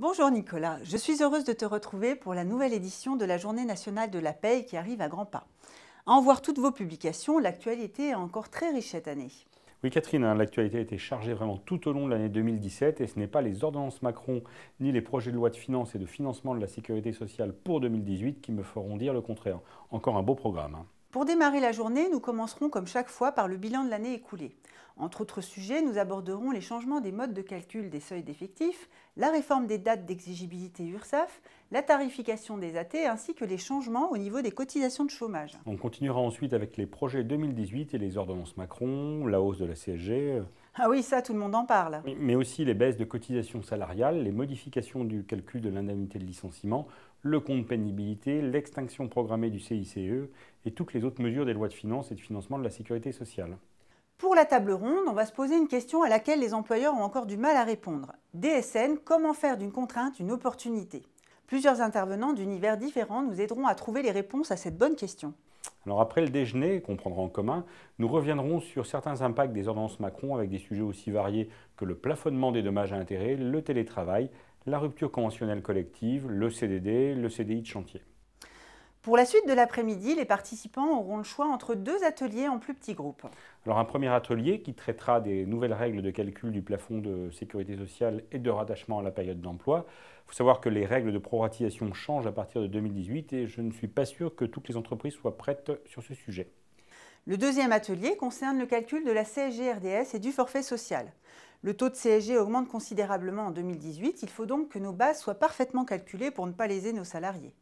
Bonjour Nicolas, je suis heureuse de te retrouver pour la nouvelle édition de la Journée nationale de la paix qui arrive à grands pas. À en voir toutes vos publications, l'actualité est encore très riche cette année. Oui Catherine, hein, l'actualité a été chargée vraiment tout au long de l'année 2017 et ce n'est pas les ordonnances Macron ni les projets de loi de finances et de financement de la sécurité sociale pour 2018 qui me feront dire le contraire. Encore un beau programme. Hein. Pour démarrer la journée, nous commencerons comme chaque fois par le bilan de l'année écoulée. Entre autres sujets, nous aborderons les changements des modes de calcul des seuils d'effectifs, la réforme des dates d'exigibilité URSAF, la tarification des AT ainsi que les changements au niveau des cotisations de chômage. On continuera ensuite avec les projets 2018 et les ordonnances Macron, la hausse de la CSG, ah oui, ça, tout le monde en parle. Mais aussi les baisses de cotisations salariales, les modifications du calcul de l'indemnité de licenciement, le compte pénibilité, l'extinction programmée du CICE et toutes les autres mesures des lois de finances et de financement de la sécurité sociale. Pour la table ronde, on va se poser une question à laquelle les employeurs ont encore du mal à répondre. DSN, comment faire d'une contrainte une opportunité Plusieurs intervenants d'univers différents nous aideront à trouver les réponses à cette bonne question. Alors après le déjeuner qu'on prendra en commun, nous reviendrons sur certains impacts des ordonnances Macron avec des sujets aussi variés que le plafonnement des dommages à intérêt, le télétravail, la rupture conventionnelle collective, le CDD, le CDI de chantier. Pour la suite de l'après-midi, les participants auront le choix entre deux ateliers en plus petits groupes. Alors un premier atelier qui traitera des nouvelles règles de calcul du plafond de sécurité sociale et de rattachement à la période d'emploi. Il faut savoir que les règles de proratisation changent à partir de 2018 et je ne suis pas sûr que toutes les entreprises soient prêtes sur ce sujet. Le deuxième atelier concerne le calcul de la CSG RDS et du forfait social. Le taux de CSG augmente considérablement en 2018, il faut donc que nos bases soient parfaitement calculées pour ne pas léser nos salariés.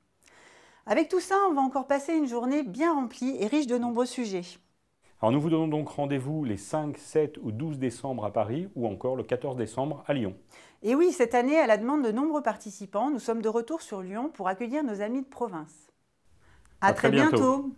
Avec tout ça, on va encore passer une journée bien remplie et riche de nombreux sujets. Alors nous vous donnons donc rendez-vous les 5, 7 ou 12 décembre à Paris ou encore le 14 décembre à Lyon. Et oui, cette année, à la demande de nombreux participants, nous sommes de retour sur Lyon pour accueillir nos amis de province. À, très, bientôt.